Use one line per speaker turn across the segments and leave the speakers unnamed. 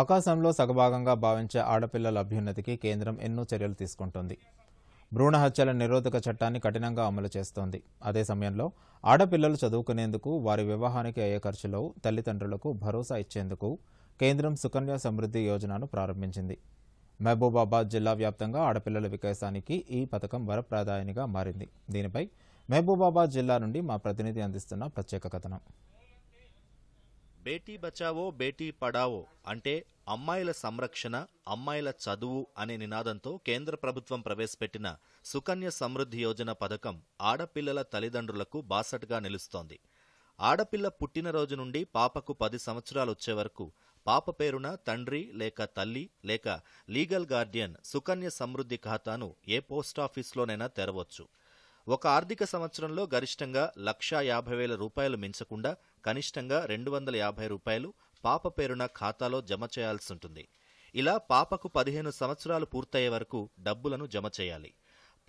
ఆకాశంలో సగభాగంగా భావించే ఆడపిల్లల అభ్యున్నతికి కేంద్రం ఎన్నో చర్యలు తీసుకుంటుంది భ్రూణ హత్యల నిరోధక చట్టాన్ని కఠినంగా అమలు చేస్తోంది అదే సమయంలో ఆడపిల్లలు చదువుకునేందుకు వారి వివాహానికి అయ్యే ఖర్చులో తల్లిదండ్రులకు భరోసా ఇచ్చేందుకు కేంద్రం సుకన్య సమృద్ధి యోజనను ప్రారంభించింది మహబూబాబాద్ జిల్లా వ్యాప్తంగా ఆడపిల్లల వికాసానికి ఈ పథకం వరప్రదాయనిగా మారింది దీనిపై మహబూబాబాద్ జిల్లా నుండి మా ప్రతినిధి అందిస్తున్న ప్రత్యేక కథనం
బేటీ బచావో బేటీ పడావో అంటే అమ్మాయిల సంరక్షణ అమ్మాయిల చదువు అనే నినాదంతో కేంద్ర ప్రభుత్వం ప్రవేశపెట్టిన సుకన్య సమృద్ధి యోజన పథకం ఆడపిల్లల తల్లిదండ్రులకు బాసటగా నిలుస్తోంది ఆడపిల్ల పుట్టినరోజు నుండి పాపకు పది సంవత్సరాలు వచ్చే వరకు పాప పేరున తండ్రి లేక తల్లి లేక లీగల్ గార్డియన్ సుకన్య సమృద్ధి ఖాతాను ఏ పోస్టాఫీస్లోనైనా తెరవచ్చు ఒక ఆర్థిక సంవత్సరంలో గరిష్టంగా లక్షా యాభై వేల రూపాయలు మించకుండా కనిష్టంగా రెండు వందల యాభై రూపాయలు పాప పేరున ఖాతాలో జమ చేయాల్సి ఉంటుంది ఇలా పాపకు పదిహేను సంవత్సరాలు పూర్తయ్యే వరకు డబ్బులను జమ చేయాలి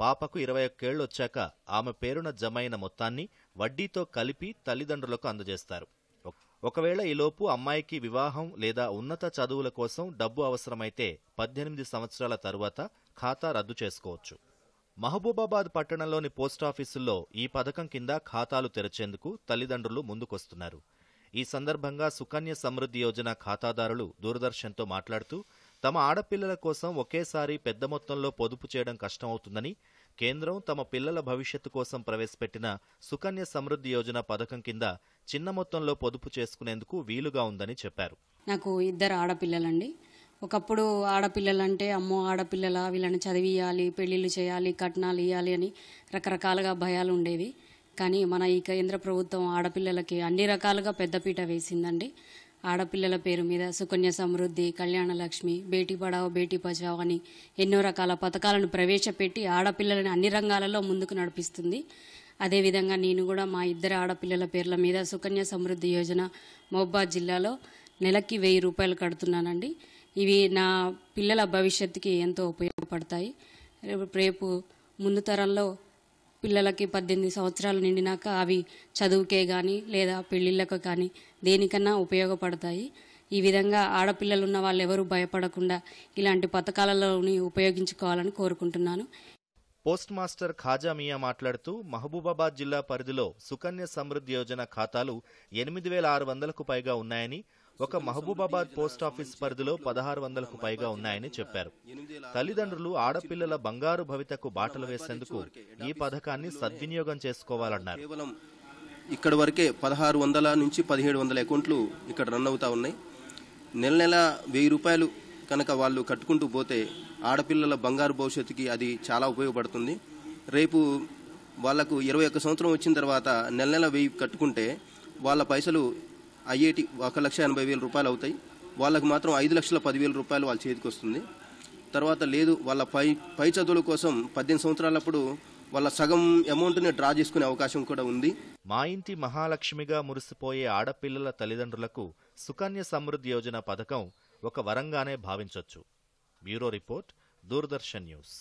పాపకు ఇరవై వచ్చాక ఆమె పేరున జమ అయిన మొత్తాన్ని వడ్డీతో కలిపి తల్లిదండ్రులకు అందజేస్తారు ఒకవేళ ఈలోపు అమ్మాయికి వివాహం లేదా ఉన్నత చదువుల కోసం డబ్బు అవసరమైతే పద్దెనిమిది సంవత్సరాల తరువాత ఖాతా రద్దు చేసుకోవచ్చు మహబూబాబాద్ పట్టణంలోని పోస్టాఫీసుల్లో ఈ పథకం కింద ఖాతాలు తెరిచేందుకు తల్లిదండ్రులు ముందుకొస్తున్నారు ఈ సందర్భంగా సుకన్య సమృద్ధి యోజన ఖాతాదారులు దూరదర్శన్తో మాట్లాడుతూ తమ ఆడపిల్లల కోసం ఒకేసారి పెద్ద మొత్తంలో పొదుపు చేయడం కష్టమవుతుందని కేంద్రం తమ పిల్లల భవిష్యత్తు కోసం ప్రవేశపెట్టిన సుకన్య సమృద్ధి యోజన పథకం కింద చిన్న మొత్తంలో పొదుపు చేసుకునేందుకు వీలుగా ఉందని చెప్పారు
నాకు ఇద్దరు ఆడపిల్లలండి ఒకప్పుడు ఆడపిల్లలంటే అమ్మో ఆడపిల్లల వీళ్ళని చదివియాలి పెళ్ళిళ్ళు చేయాలి కట్నాలు ఇవ్వాలి అని రకరకాలుగా భయాలు ఉండేవి కానీ మన ఈ కేంద్ర ప్రభుత్వం ఆడపిల్లలకి అన్ని రకాలుగా పెద్దపీట వేసిందండి ఆడపిల్లల పేరు మీద సుకన్య సమృద్ధి కళ్యాణ లక్ష్మి బేటీ పడావో బేటీ బచావో అని ఎన్నో రకాల పథకాలను ప్రవేశపెట్టి ఆడపిల్లలని అన్ని రంగాలలో ముందుకు నడిపిస్తుంది అదేవిధంగా నేను కూడా మా ఇద్దరు ఆడపిల్లల పేర్ల మీద సుకన్య సమృద్ధి యోజన మహబాద్ జిల్లాలో నెలకి వెయ్యి రూపాయలు కడుతున్నానండి ఇవి నా పిల్లల భవిష్యత్తుకి ఎంతో ఉపయోగపడతాయి రేపు ముందు తరంలో పిల్లలకి పద్దెనిమిది సంవత్సరాలు నిండినాక అవి చదువుకే కానీ లేదా పెళ్ళిళ్ళకు కానీ దేనికన్నా ఉపయోగపడతాయి ఈ విధంగా ఆడపిల్లలు ఉన్న వాళ్ళు ఎవరు భయపడకుండా ఇలాంటి పథకాలలోని ఉపయోగించుకోవాలని కోరుకుంటున్నాను
పోస్ట్ మాస్టర్ ఖాజా మియా మాట్లాడుతూ మహబూబాబాద్ జిల్లా పరిధిలో సుకన్య సమృద్ధి యోజన ఖాతాలు ఎనిమిది వేల ఆరు వందలకు పైగా ఉన్నాయని ఒక మహబూబాబాద్ పోస్టాఫీస్ పరిధిలో పదహారు వందలకు పైగా ఉన్నాయని చెప్పారు తల్లిదండ్రులు ఆడపిల్లల బంగారు భవితకు బాటలు వేసేందుకు ఈ పథకాన్ని సద్వినియోగం చేసుకోవాలన్నారు
ఇక్కడ వరకే పదహారు వందల నుంచి పదిహేడు వందల అకౌంట్లు ఇక్కడ రన్ అవుతా ఉన్నాయి నెల నెల వెయ్యి రూపాయలు కనుక వాళ్ళు కట్టుకుంటూ పోతే ఆడపిల్లల బంగారు భవిష్యత్తుకి అది చాలా ఉపయోగపడుతుంది రేపు వాళ్లకు ఇరవై ఒక్క సంవత్సరం వచ్చిన తర్వాత నెల నెల వెయ్యి కట్టుకుంటే వాళ్ళ పైసలు ఐఐటి ఒక లక్ష ఎనభై వేల రూపాయలు అవుతాయి వాళ్ళకి మాత్రం ఐదు లక్షల పదివేల రూపాయలు వాళ్ళ చేతికి వస్తుంది తర్వాత లేదు వాళ్ళ పై పై చదువుల కోసం పద్దెనిమిది సంవత్సరాలప్పుడు వాళ్ళ సగం అమౌంట్ని డ్రా చేసుకునే అవకాశం కూడా ఉంది
మా ఇంటి మహాలక్ష్మిగా మురిసిపోయే ఆడపిల్లల తల్లిదండ్రులకు సుకన్య సమృద్ధి యోజన పథకం ఒక వరంగానే భావించవచ్చు బ్యూరో రిపోర్ట్ దూరదర్శన్ న్యూస్